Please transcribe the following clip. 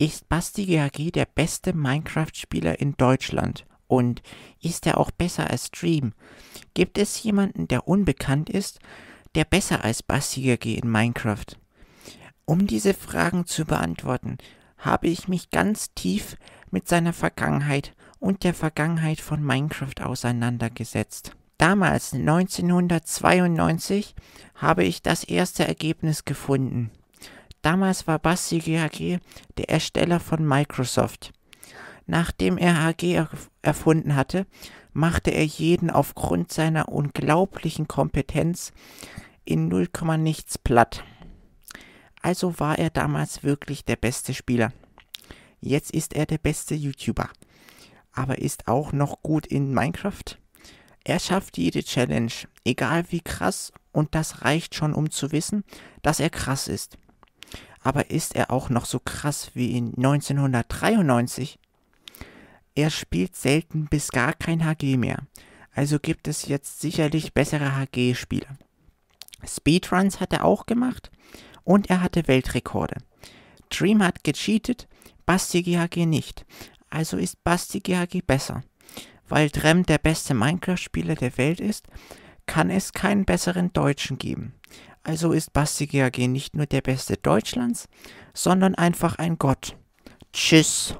ist Basti Gehagi der beste Minecraft-Spieler in Deutschland? Und ist er auch besser als Stream? Gibt es jemanden, der unbekannt ist, der besser als Basti Gehagi in Minecraft? Um diese Fragen zu beantworten, habe ich mich ganz tief mit seiner Vergangenheit und der Vergangenheit von Minecraft auseinandergesetzt. Damals, 1992, habe ich das erste Ergebnis gefunden. Damals war Basti GHG der Ersteller von Microsoft. Nachdem er HG erfunden hatte, machte er jeden aufgrund seiner unglaublichen Kompetenz in 0, nichts platt. Also war er damals wirklich der beste Spieler. Jetzt ist er der beste YouTuber. Aber ist auch noch gut in Minecraft? Er schafft jede Challenge, egal wie krass, und das reicht schon, um zu wissen, dass er krass ist aber ist er auch noch so krass wie in 1993? Er spielt selten bis gar kein HG mehr, also gibt es jetzt sicherlich bessere hg spiele Speedruns hat er auch gemacht und er hatte Weltrekorde. Dream hat gecheatet, Basti GHG nicht, also ist Basti GHG besser. Weil Drem der beste Minecraft-Spieler der Welt ist, kann es keinen besseren Deutschen geben. Also ist Basti GAG nicht nur der Beste Deutschlands, sondern einfach ein Gott. Tschüss.